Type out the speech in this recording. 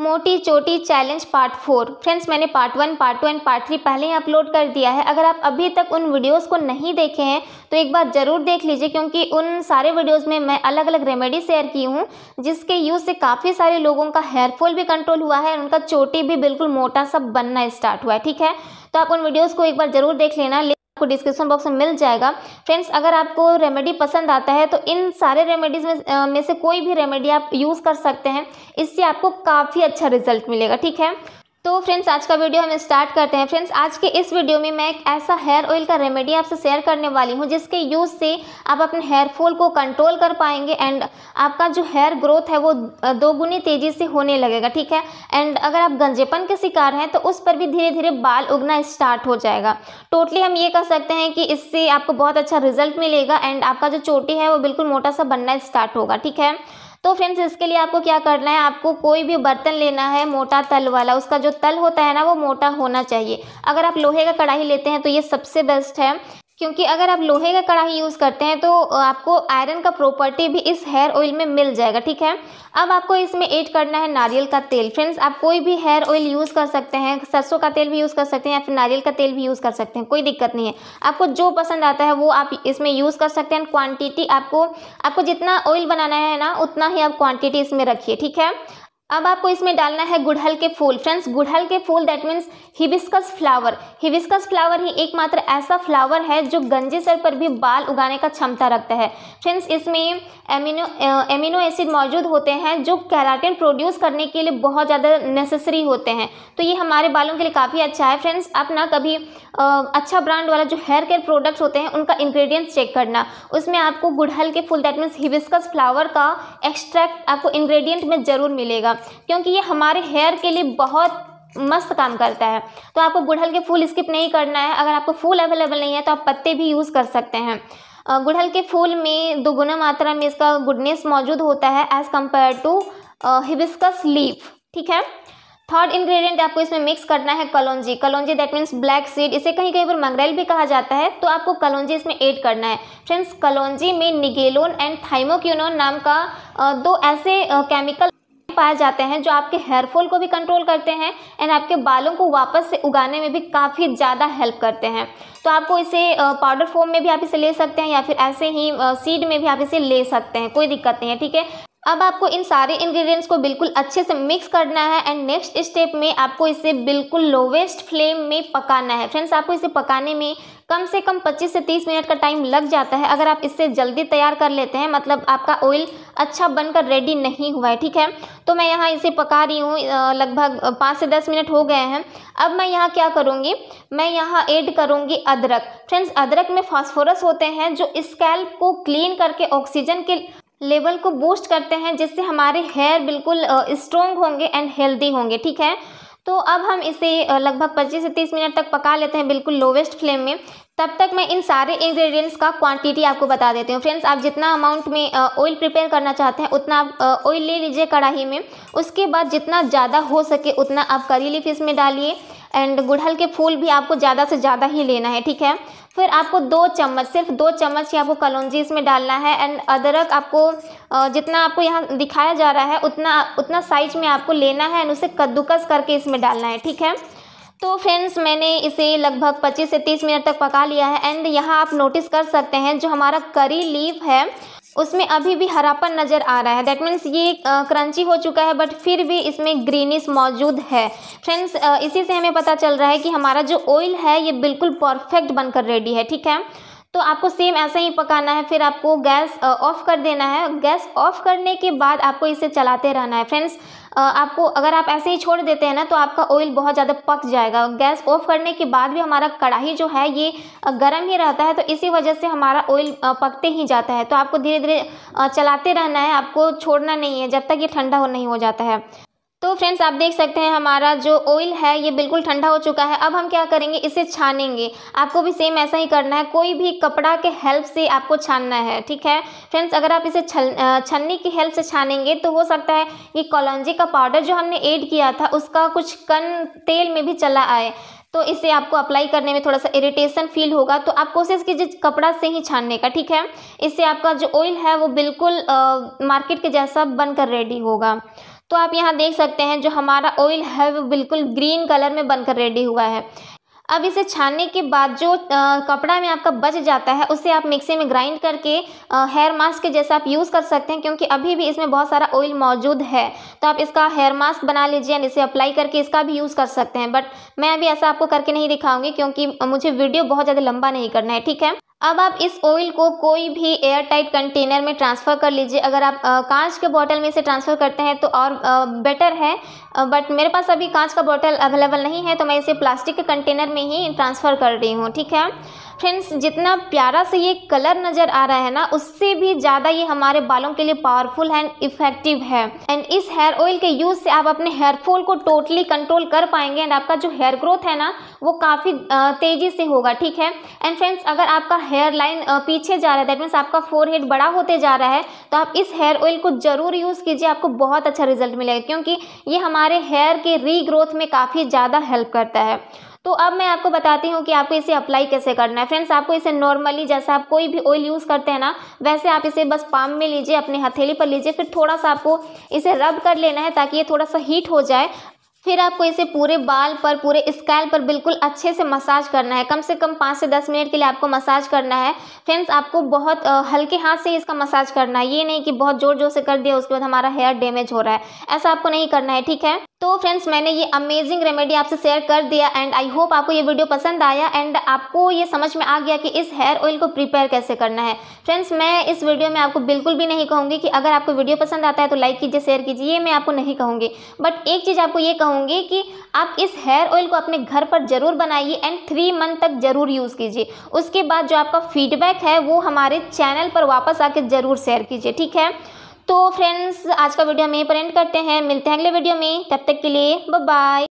मोटी चोटी challenge part four friends मैंने part one part two and part three पहले ही अपलोड कर दिया है अगर आप अभी तक उन वीडियोस को नहीं देखे हैं तो एक बार ज़रूर देख लीजिए क्योंकि उन सारे वीडियोस में मैं अलग अलग रेमेडी शेयर की हूँ जिसके यूज़ से काफ़ी सारे लोगों का हेयरफॉल भी कंट्रोल हुआ है और उनका चोटी भी बिल्कुल मोटा सा बनना स्टार्ट हुआ है ठीक है तो आप उन वीडियोज़ को एक बार ज़रूर देख लेना आपको डिस्क्रिप्शन बॉक्स में मिल जाएगा फ्रेंड्स अगर आपको रेमेडी पसंद आता है तो इन सारे रेमेडीज़ में, में से कोई भी रेमेडी आप यूज़ कर सकते हैं इससे आपको काफ़ी अच्छा रिजल्ट मिलेगा ठीक है तो फ्रेंड्स आज का वीडियो हम स्टार्ट करते हैं फ्रेंड्स आज के इस वीडियो में मैं एक ऐसा हेयर ऑयल का रेमेडी आपसे शेयर करने वाली हूँ जिसके यूज़ से आप अपने हेयर फॉल को कंट्रोल कर पाएंगे एंड आपका जो हेयर ग्रोथ है वो दोगुनी तेज़ी से होने लगेगा ठीक है एंड अगर आप गंजेपन के शिकार हैं तो उस पर भी धीरे धीरे बाल उगना स्टार्ट हो जाएगा टोटली हम ये कह सकते हैं कि इससे आपको बहुत अच्छा रिजल्ट मिलेगा एंड आपका जो चोटी है वो बिल्कुल मोटा सा बनना स्टार्ट होगा ठीक है तो फ्रेंड्स इसके लिए आपको क्या करना है आपको कोई भी बर्तन लेना है मोटा तल वाला उसका जो तल होता है ना वो मोटा होना चाहिए अगर आप लोहे का कढ़ाई लेते हैं तो ये सबसे बेस्ट है क्योंकि अगर आप लोहे का कढ़ाई यूज़ करते हैं तो आपको आयरन का प्रॉपर्टी भी इस हेयर ऑयल में मिल जाएगा ठीक है अब आपको इसमें ऐड करना है नारियल का तेल फ्रेंड्स आप कोई भी हेयर ऑयल यूज़ कर सकते हैं सरसों का तेल भी यूज़ कर सकते हैं या फिर नारियल का तेल भी यूज़ कर सकते हैं कोई दिक्कत नहीं है आपको जो पसंद आता है वो आप इसमें यूज़ कर सकते हैं क्वान्टिटी आपको आपको जितना ऑयल बनाना है ना उतना ही आप क्वान्टिटी इसमें रखिए ठीक है अब आपको इसमें डालना है गुड़हल के फूल फ्रेंड्स गुड़हल के फूल that means hibiscus flower hibiscus flower ही एकमात्र ऐसा फ्लावर है जो गंजे सर पर भी बाल उगाने का क्षमता रखता है फ्रेंड्स इसमें एमिनो एमिनो एसिड मौजूद होते हैं जो कैराटिन प्रोड्यूस करने के लिए बहुत ज़्यादा नेसेसरी होते हैं तो ये हमारे बालों के लिए काफ़ी अच्छा है फ्रेंड्स आप ना कभी आ, अच्छा ब्रांड वाला जो हेयर केयर प्रोडक्ट्स होते हैं उनका इन्ग्रीडियंट्स चेक करना उसमें आपको गुड़हल के फूल दैट मीन्स हिबिस्कस फ्लावर का एक्स्ट्रैक्ट आपको इन्ग्रीडियंट में ज़रूर मिलेगा क्योंकि ये हमारे हेयर के लिए बहुत मस्त काम करता है तो आपको गुड़हल के फूल स्किप नहीं करना है अगर आपको फूल अवेलेबल नहीं है तो आप पत्ते भी यूज़ कर सकते हैं गुड़हल के फूल में दोगुना मात्रा में इसका गुडनेस मौजूद होता है as compare to hibiscus leaf ठीक है थर्ड इंग्रेडिएंट आपको इसमें मिक्स करना है कलौजी कलौजी दैट मीन्स ब्लैक सीड इसे कहीं कहीं पर मंगरेल भी कहा जाता है तो आपको कलौजी इसमें ऐड करना है फ्रेंड्स कलौजी में निगेलोन एंड थाइमोक्यूनोन नाम का दो ऐसे केमिकल पाए जाते हैं जो आपके हेयरफॉल को भी कंट्रोल करते हैं एंड आपके बालों को वापस से उगाने में भी काफ़ी ज़्यादा हेल्प करते हैं तो आपको इसे पाउडर फॉर्म में भी आप इसे ले सकते हैं या फिर ऐसे ही सीड में भी आप इसे ले सकते हैं कोई दिक्कत नहीं है ठीक है अब आपको इन सारे इंग्रेडिएंट्स को बिल्कुल अच्छे से मिक्स करना है एंड नेक्स्ट स्टेप में आपको इसे बिल्कुल लोवेस्ट फ्लेम में पकाना है फ्रेंड्स आपको इसे पकाने में कम से कम 25 से 30 मिनट का टाइम लग जाता है अगर आप इससे जल्दी तैयार कर लेते हैं मतलब आपका ऑयल अच्छा बनकर रेडी नहीं हुआ है ठीक है तो मैं यहाँ इसे पका रही हूँ लगभग पाँच से दस मिनट हो गए हैं अब मैं यहाँ क्या करूँगी मैं यहाँ ऐड करूँगी अदरक फ्रेंड्स अदरक में फॉस्फोरस होते हैं जो स्कैल्प को क्लीन करके ऑक्सीजन के लेवल को बूस्ट करते हैं जिससे हमारे हेयर बिल्कुल स्ट्रॉन्ग होंगे एंड हेल्दी होंगे ठीक है तो अब हम इसे लगभग 25 से 30 मिनट तक पका लेते हैं बिल्कुल लोवेस्ट फ्लेम में तब तक मैं इन सारे इंग्रेडिएंट्स का क्वांटिटी आपको बता देती हूँ फ्रेंड्स आप जितना अमाउंट में ऑयल प्रिपेयर करना चाहते हैं उतना आप ऑयल ले लीजिए कढ़ाई में उसके बाद जितना ज़्यादा हो सके उतना आप करी लीफ इसमें डालिए एंड गुड़हल के फूल भी आपको ज़्यादा से ज़्यादा ही लेना है ठीक है फिर आपको दो चम्मच सिर्फ दो चम्मच ही आपको कलौजी इसमें डालना है एंड अदरक आपको जितना आपको यहाँ दिखाया जा रहा है उतना उतना साइज में आपको लेना है एंड उसे कद्दूकस करके इसमें डालना है ठीक है तो फ्रेंड्स मैंने इसे लगभग 25 से 30 मिनट तक पका लिया है एंड यहाँ आप नोटिस कर सकते हैं जो हमारा करी लीफ है उसमें अभी भी हरापन नज़र आ रहा है दैट मीन्स ये क्रंची हो चुका है बट फिर भी इसमें ग्रीनिस मौजूद है फ्रेंड्स इसी से हमें पता चल रहा है कि हमारा जो ऑयल है ये बिल्कुल परफेक्ट बनकर रेडी है ठीक है तो आपको सेम ऐसा ही पकाना है फिर आपको गैस ऑफ़ कर देना है गैस ऑफ़ करने के बाद आपको इसे चलाते रहना है फ्रेंड्स आपको अगर आप ऐसे ही छोड़ देते हैं ना तो आपका ऑयल बहुत ज़्यादा पक जाएगा गैस ऑफ करने के बाद भी हमारा कढ़ाई जो है ये गर्म ही रहता है तो इसी वजह से हमारा ऑयल पकते ही जाता है तो आपको धीरे धीरे चलाते रहना है आपको छोड़ना नहीं है जब तक ये ठंडा हो नहीं हो जाता है तो फ्रेंड्स आप देख सकते हैं हमारा जो ऑयल है ये बिल्कुल ठंडा हो चुका है अब हम क्या करेंगे इसे छानेंगे आपको भी सेम ऐसा ही करना है कोई भी कपड़ा के हेल्प से आपको छानना है ठीक है फ्रेंड्स अगर आप इसे छन्नी की हेल्प से छानेंगे तो हो सकता है कि कॉलोंजी का पाउडर जो हमने ऐड किया था उसका कुछ कन तेल में भी चला आए तो इससे आपको अप्लाई करने में थोड़ा सा इरिटेशन फील होगा तो आप कोशिश कीजिए कपड़ा से ही छानने का ठीक है इससे आपका जो ऑयल है वो बिल्कुल आ, मार्केट के जैसा बनकर रेडी होगा तो आप यहाँ देख सकते हैं जो हमारा ऑयल है वो बिल्कुल ग्रीन कलर में बनकर रेडी हुआ है अब इसे छानने के बाद जो आ, कपड़ा में आपका बच जाता है उसे आप मिक्सी में ग्राइंड करके हेयर मास्क के जैसा आप यूज़ कर सकते हैं क्योंकि अभी भी इसमें बहुत सारा ऑयल मौजूद है तो आप इसका हेयर मास्क बना लीजिए एंड इसे अप्लाई करके इसका भी यूज़ कर सकते हैं बट मैं अभी ऐसा आपको करके नहीं दिखाऊंगी क्योंकि मुझे वीडियो बहुत ज़्यादा लंबा नहीं करना है ठीक है अब आप इस ऑयल को कोई भी एयर टाइट कंटेनर में ट्रांसफ़र कर लीजिए अगर आप कांच के बॉटल में इसे ट्रांसफ़र करते हैं तो और बेटर है बट मेरे पास अभी कांच का बॉटल अवेलेबल नहीं है तो मैं इसे प्लास्टिक के कंटेनर में ही ट्रांसफ़र कर रही हूँ ठीक है फ्रेंड्स जितना प्यारा से ये कलर नज़र आ रहा है ना उससे भी ज़्यादा ये हमारे बालों के लिए पावरफुल एंड इफेक्टिव है एंड इस हेयर ऑयल के यूज़ से आप अपने हेयर फॉल को टोटली कंट्रोल कर पाएंगे एंड आपका जो हेयर ग्रोथ है ना वो काफ़ी तेज़ी से होगा ठीक है एंड फ्रेंड्स अगर आपका हेयर लाइन पीछे जा रहा है दैट मीन्स आपका फोर हेड बड़ा होते जा रहा है तो आप इस हेयर ऑयल को ज़रूर यूज़ कीजिए आपको बहुत अच्छा रिजल्ट मिलेगा क्योंकि ये हमारे हेयर के रीग्रोथ में काफ़ी ज़्यादा हेल्प करता है तो अब मैं आपको बताती हूँ कि आपको इसे अप्लाई कैसे करना है फ्रेंड्स आपको इसे नॉर्मली जैसा आप कोई भी ऑयल यूज़ करते हैं ना वैसे आप इसे बस पाम में लीजिए अपने हथेली पर लीजिए फिर थोड़ा सा आपको इसे रब कर लेना है ताकि ये थोड़ा सा हीट हो जाए फिर आपको इसे पूरे बाल पर पूरे स्कैल पर बिल्कुल अच्छे से मसाज करना है कम से कम पाँच से दस मिनट के लिए आपको मसाज करना है फ्रेंड्स आपको बहुत हल्के हाथ से इसका मसाज करना है ये नहीं कि बहुत ज़ोर ज़ोर से कर दिया उसके बाद हमारा हेयर डैमेज हो रहा है ऐसा आपको नहीं करना है ठीक है तो फ्रेंड्स मैंने ये अमेजिंग रेमेडी आपसे शेयर कर दिया एंड आई होप आपको ये वीडियो पसंद आया एंड आपको ये समझ में आ गया कि इस हेयर ऑयल को प्रिपेयर कैसे करना है फ्रेंड्स मैं इस वीडियो में आपको बिल्कुल भी नहीं कहूँगी कि अगर आपको वीडियो पसंद आता है तो लाइक कीजिए शेयर कीजिए ये मैं आपको नहीं कहूँगी बट एक चीज़ आपको ये कहूँगी कि आप इस हेयर ऑयल को अपने घर पर ज़रूर बनाइए एंड थ्री मंथ तक ज़रूर यूज़ कीजिए उसके बाद जो आपका फीडबैक है वो हमारे चैनल पर वापस आके ज़रूर शेयर कीजिए ठीक है तो फ्रेंड्स आज का वीडियो हम यहीं पर एंड करते हैं मिलते हैं अगले वीडियो में तब तक के लिए बाय